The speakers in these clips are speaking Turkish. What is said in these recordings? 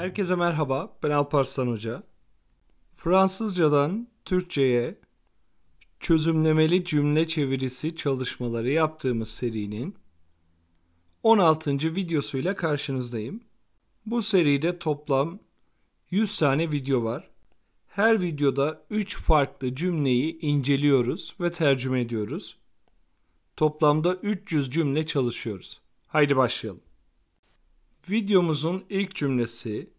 Herkese merhaba, ben Alparslan Hoca. Fransızcadan Türkçe'ye çözümlemeli cümle çevirisi çalışmaları yaptığımız serinin 16. videosuyla karşınızdayım. Bu seride toplam 100 tane video var. Her videoda 3 farklı cümleyi inceliyoruz ve tercüme ediyoruz. Toplamda 300 cümle çalışıyoruz. Haydi başlayalım. Videomuzun ilk cümlesi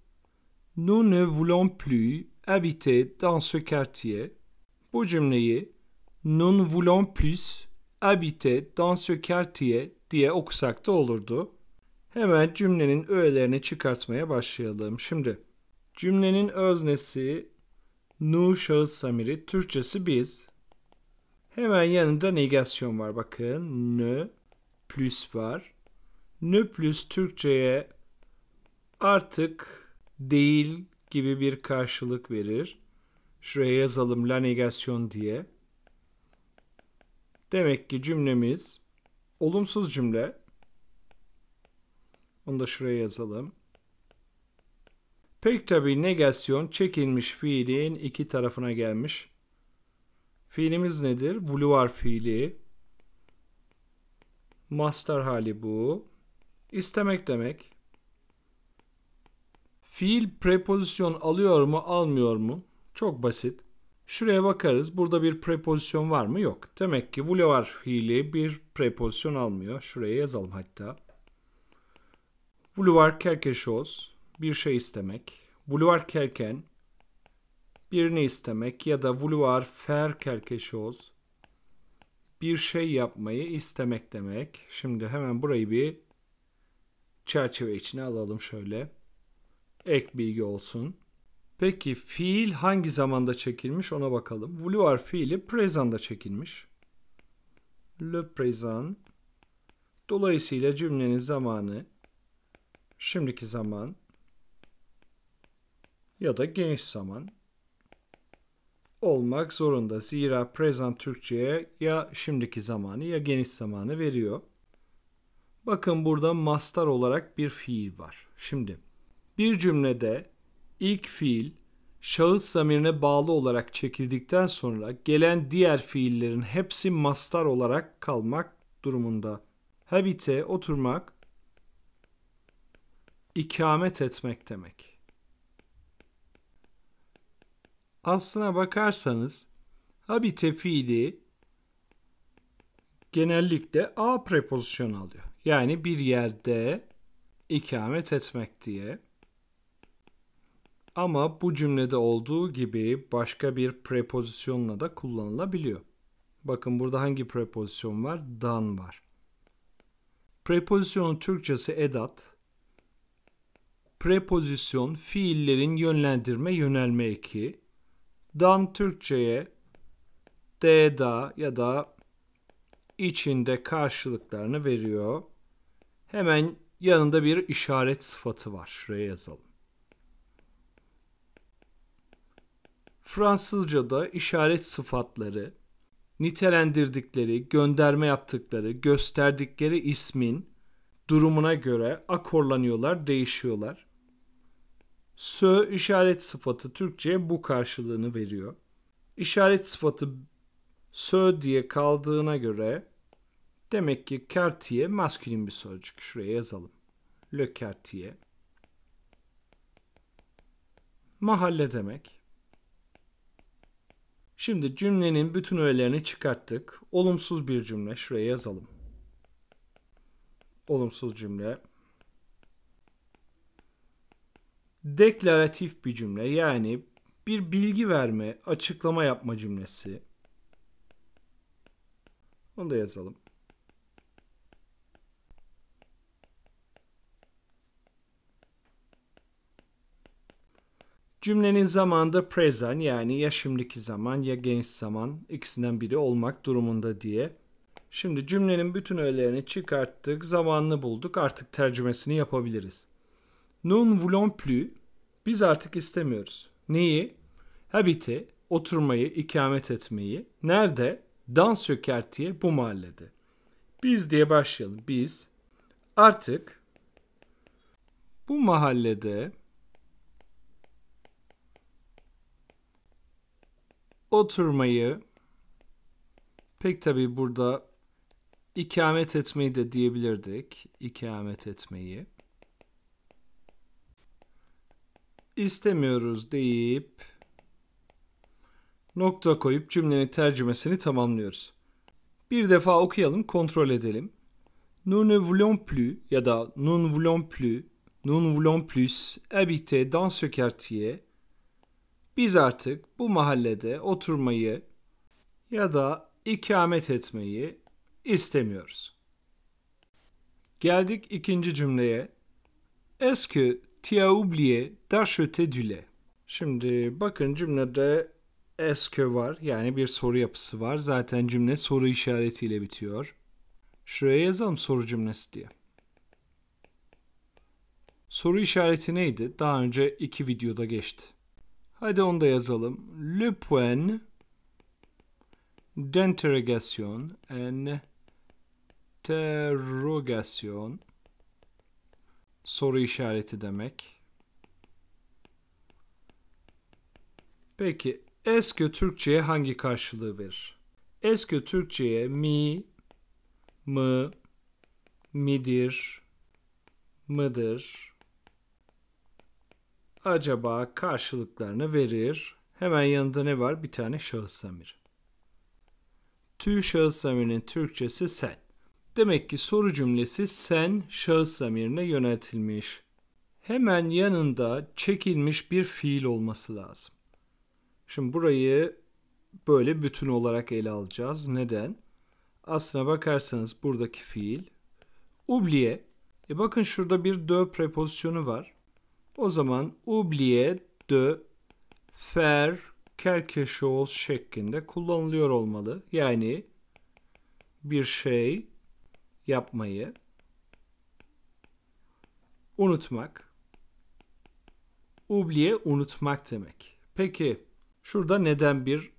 Nous ne voulons plus habiter dans ce quartier. Bu cümleyi Nous ne voulons plus habiter dans ce quartier diye okusak da olurdu. Hemen cümlenin öğelerini çıkartmaya başlayalım. Şimdi cümlenin öznesi nu şahıs samiri Türkçesi biz. Hemen yanında negasyon var bakın. Ne plus var nüplüs Türkçe'ye artık değil gibi bir karşılık verir. Şuraya yazalım la negasyon diye. Demek ki cümlemiz olumsuz cümle. Onu da şuraya yazalım. Pek tabi negasyon çekilmiş fiilin iki tarafına gelmiş. Fiilimiz nedir? Vuluar fiili. Master hali bu. İstemek demek. Fiil prepozisyon alıyor mu almıyor mu? Çok basit. Şuraya bakarız. Burada bir prepozisyon var mı? Yok. Demek ki Vulevar fiili bir prepozisyon almıyor. Şuraya yazalım hatta. Vouloir quelque bir şey istemek. Vouloir kerken birini istemek ya da vouloir fer quelque bir şey yapmayı istemek demek. Şimdi hemen burayı bir çerçeve içine alalım şöyle. Ek bilgi olsun. Peki fiil hangi zamanda çekilmiş ona bakalım. Vouloir fiili present'da çekilmiş. Le present. Dolayısıyla cümlenin zamanı şimdiki zaman ya da geniş zaman olmak zorunda. Zira present Türkçe'ye ya şimdiki zamanı ya geniş zamanı veriyor. Bakın burada mastar olarak bir fiil var. Şimdi bir cümlede ilk fiil şahıs zamirine bağlı olarak çekildikten sonra gelen diğer fiillerin hepsi mastar olarak kalmak durumunda. Habite oturmak ikamet etmek demek. Aslına bakarsanız habite fiili genellikle a prepozisyonu alıyor. Yani bir yerde ikamet etmek diye. Ama bu cümlede olduğu gibi başka bir prepozisyonla da kullanılabiliyor. Bakın burada hangi prepozisyon var? Dan var. Prepozisyonun Türkçesi edat. Prepozisyon fiillerin yönlendirme yönelme eki. Dan Türkçe'ye de da ya da içinde karşılıklarını veriyor. Hemen yanında bir işaret sıfatı var. Şuraya yazalım. Fransızca'da işaret sıfatları nitelendirdikleri, gönderme yaptıkları, gösterdikleri ismin durumuna göre akorlanıyorlar, değişiyorlar. Sö işaret sıfatı Türkçe bu karşılığını veriyor. İşaret sıfatı sö diye kaldığına göre Demek ki Cartier maskülin bir sözcük. Şuraya yazalım. Le Cartier. Mahalle demek. Şimdi cümlenin bütün öğelerini çıkarttık. Olumsuz bir cümle. Şuraya yazalım. Olumsuz cümle. Deklaratif bir cümle. Yani bir bilgi verme, açıklama yapma cümlesi. Onu da yazalım. Cümlenin zamanında present yani ya şimdiki zaman ya geniş zaman ikisinden biri olmak durumunda diye. Şimdi cümlenin bütün öğelerini çıkarttık, zamanını bulduk, artık tercümesini yapabiliriz. Nun voulons plus, biz artık istemiyoruz. Neyi? Habit'i, oturmayı, ikamet etmeyi. Nerede? Dans Sökerti'ye bu mahallede. Biz diye başlayalım. Biz artık bu mahallede oturmayı pek tabi burada ikamet etmeyi de diyebilirdik. İkamet etmeyi istemiyoruz deyip nokta koyup cümlenin tercümesini tamamlıyoruz. Bir defa okuyalım, kontrol edelim. Nous ne voulons plus ya da nous ne voulons plus, nous ne voulons plus habiter dans ce quartier biz artık bu mahallede oturmayı ya da ikamet etmeyi istemiyoruz. Geldik ikinci cümleye. Est-ce que tu as oublié d'acheter du lait? Şimdi bakın cümlede est var yani bir soru yapısı var. Zaten cümle soru işaretiyle bitiyor. Şuraya yazalım soru cümlesi diye. Soru işareti neydi? Daha önce iki videoda geçti. Hadi onu da yazalım. Le point d'interrogation interrogation soru işareti demek. Peki eski Türkçe'ye hangi karşılığı verir? Eski Türkçe'ye mi, mı, midir, mıdır, acaba karşılıklarını verir. Hemen yanında ne var? Bir tane şahıs zamiri. Tü şahıs zamirinin Türkçesi sen. Demek ki soru cümlesi sen şahıs zamirine yöneltilmiş. Hemen yanında çekilmiş bir fiil olması lazım. Şimdi burayı böyle bütün olarak ele alacağız. Neden? Aslına bakarsanız buradaki fiil ubliye. E bakın şurada bir dö prepozisyonu var. O zaman oublier de faire quelque chose şeklinde kullanılıyor olmalı. Yani bir şey yapmayı unutmak. Oublier unutmak demek. Peki şurada neden bir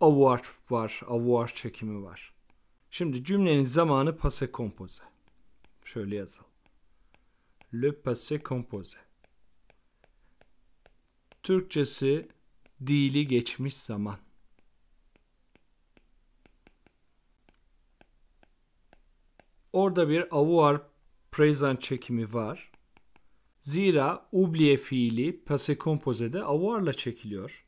avoir var, avoir çekimi var? Şimdi cümlenin zamanı passé composé. Şöyle yazalım. Le passé composé. Türkçesi dili geçmiş zaman. Orada bir avuar present çekimi var. Zira ubliye fiili pase kompozede avuarla çekiliyor.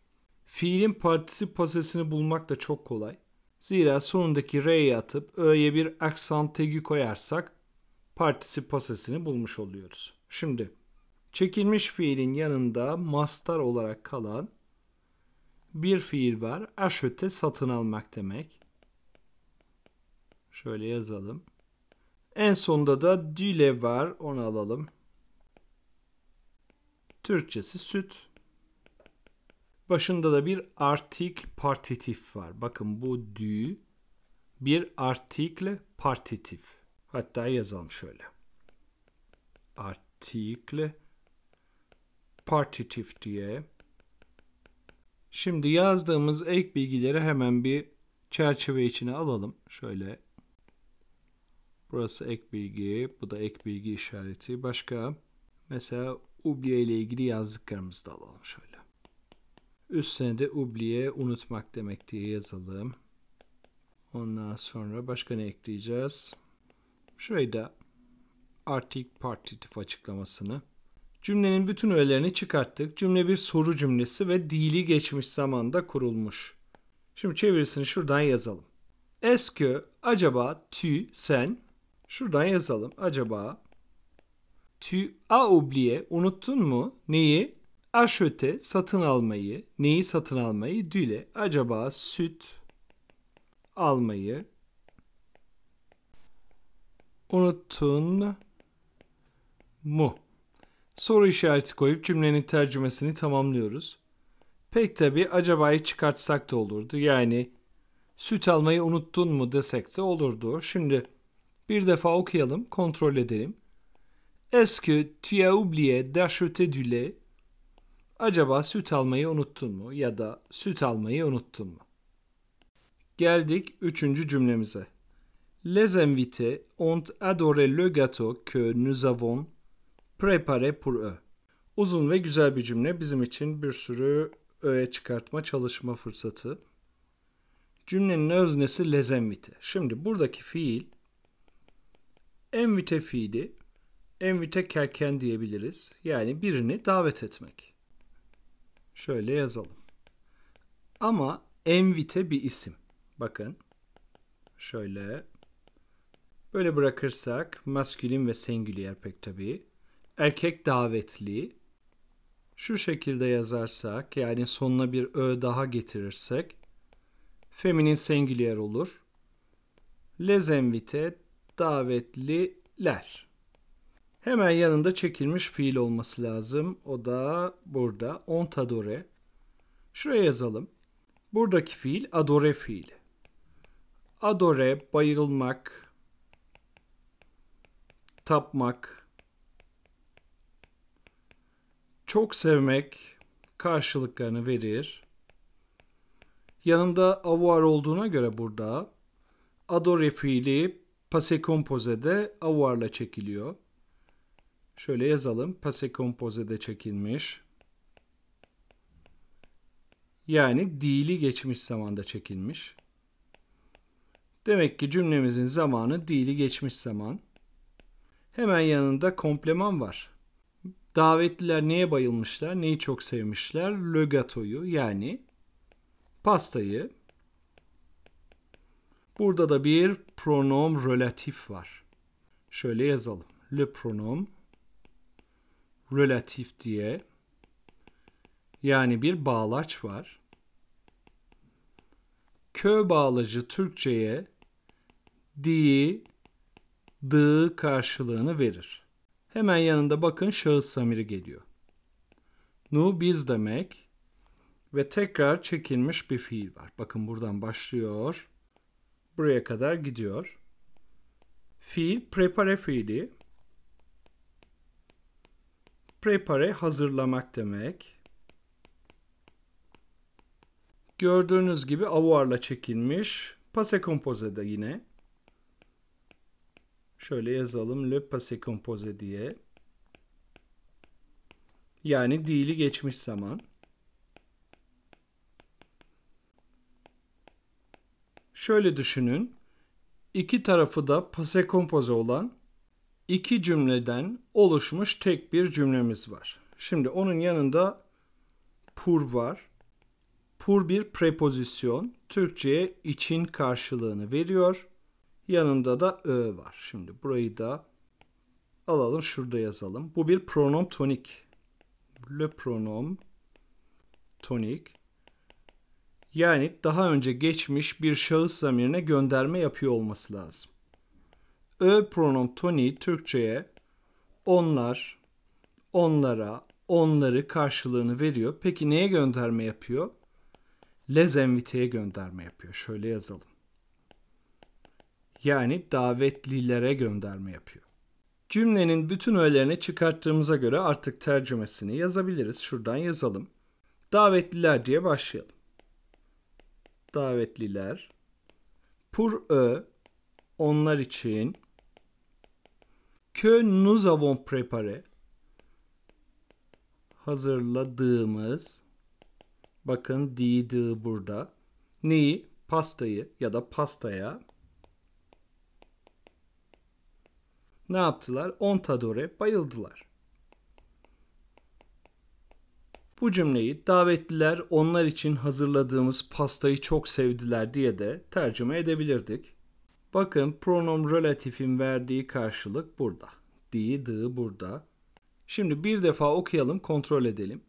Fiilin partisi pasesini bulmak da çok kolay. Zira sonundaki r'yi atıp ö'ye bir aksan tegi koyarsak partisi pasesini bulmuş oluyoruz. Şimdi Çekilmiş fiilin yanında mastar olarak kalan bir fiil var. Aşöte satın almak demek. Şöyle yazalım. En sonda da dile var. Onu alalım. Türkçesi süt. Başında da bir artik partitif var. Bakın bu dü bir artikle partitif. Hatta yazalım şöyle. Artikle partitif diye. Şimdi yazdığımız ek bilgileri hemen bir çerçeve içine alalım. Şöyle. Burası ek bilgi, bu da ek bilgi işareti. Başka mesela Ubliye ile ilgili yazdıklarımızı da alalım şöyle. Üstüne de Ubliye unutmak demek diye yazalım. Ondan sonra başka ne ekleyeceğiz? Şurayı da artık partitif açıklamasını Cümlenin bütün öğelerini çıkarttık. Cümle bir soru cümlesi ve dili geçmiş zamanda kurulmuş. Şimdi çevirisini şuradan yazalım. Eskö acaba tü sen? Şuradan yazalım. Acaba tü a oublié unuttun mu? Neyi? Aşöte satın almayı. Neyi satın almayı? Düle. Acaba süt almayı unuttun mu? soru işareti koyup cümlenin tercümesini tamamlıyoruz. Pek tabi acaba'yı çıkartsak da olurdu. Yani süt almayı unuttun mu desek de olurdu. Şimdi bir defa okuyalım, kontrol edelim. Est-ce que tu as oublié d'acheter du lait? Acaba süt almayı unuttun mu ya da süt almayı unuttun mu? Geldik üçüncü cümlemize. Les invités ont adoré le gâteau que nous avons Prepare pour Ö. E. Uzun ve güzel bir cümle bizim için bir sürü öğe çıkartma çalışma fırsatı. Cümlenin öznesi les invite. Şimdi buradaki fiil envite fiili envite kerken diyebiliriz. Yani birini davet etmek. Şöyle yazalım. Ama envite bir isim. Bakın. Şöyle. Böyle bırakırsak maskülin ve sengüliyer pek tabii erkek davetli şu şekilde yazarsak yani sonuna bir ö daha getirirsek feminin singüler olur. Les invite davetliler. Hemen yanında çekilmiş fiil olması lazım. O da burada. Ontadore. Şuraya yazalım. Buradaki fiil adore fiili. Adore bayılmak, tapmak, Çok sevmek karşılıklarını verir. Yanında avoir olduğuna göre burada adore fiili passé de avoir'la çekiliyor. Şöyle yazalım. Passé composé de çekilmiş. Yani dili geçmiş zamanda çekilmiş. Demek ki cümlemizin zamanı dili geçmiş zaman. Hemen yanında kompleman var. Davetliler neye bayılmışlar, neyi çok sevmişler? Lögatoyu yani pastayı. Burada da bir pronom relatif var. Şöyle yazalım. Le pronom relatif diye yani bir bağlaç var. Kö bağlacı Türkçe'ye di, dı karşılığını verir. Hemen yanında bakın şahıs zamiri geliyor. Nu biz demek ve tekrar çekilmiş bir fiil var. Bakın buradan başlıyor. Buraya kadar gidiyor. Fiil prepare fiili. Prepare hazırlamak demek. Gördüğünüz gibi avuarla çekilmiş. Pase composé de yine. Şöyle yazalım le passé composé diye. Yani dili geçmiş zaman. Şöyle düşünün. İki tarafı da passé composé olan iki cümleden oluşmuş tek bir cümlemiz var. Şimdi onun yanında pur var. Pur bir prepozisyon. Türkçe'ye için karşılığını veriyor. Yanında da ö var. Şimdi burayı da alalım şurada yazalım. Bu bir pronom tonik. Le pronom tonik. Yani daha önce geçmiş bir şahıs zamirine gönderme yapıyor olması lazım. Ö pronom toniği Türkçe'ye onlar, onlara, onları karşılığını veriyor. Peki neye gönderme yapıyor? Lezenvite'ye gönderme yapıyor. Şöyle yazalım yani davetlilere gönderme yapıyor. Cümlenin bütün öğelerini çıkarttığımıza göre artık tercümesini yazabiliriz. Şuradan yazalım. Davetliler diye başlayalım. Davetliler Pur ö. onlar için que nous avons préparé hazırladığımız bakın didi burada neyi pastayı ya da pastaya ne yaptılar? Ontadore bayıldılar. Bu cümleyi davetliler onlar için hazırladığımız pastayı çok sevdiler diye de tercüme edebilirdik. Bakın pronom relatifin verdiği karşılık burada. Di, dı burada. Şimdi bir defa okuyalım, kontrol edelim.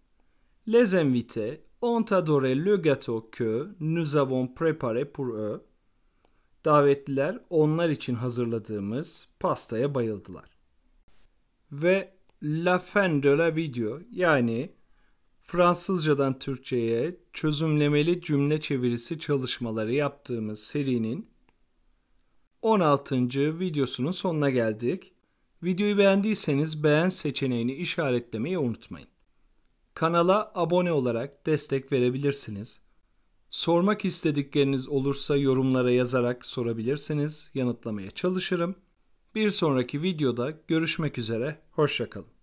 Les invités ont adoré le gâteau que nous avons préparé pour eux davetliler onlar için hazırladığımız pastaya bayıldılar. Ve La fin de la video yani Fransızcadan Türkçe'ye çözümlemeli cümle çevirisi çalışmaları yaptığımız serinin 16. videosunun sonuna geldik. Videoyu beğendiyseniz beğen seçeneğini işaretlemeyi unutmayın. Kanala abone olarak destek verebilirsiniz. Sormak istedikleriniz olursa yorumlara yazarak sorabilirsiniz. Yanıtlamaya çalışırım. Bir sonraki videoda görüşmek üzere. Hoşçakalın.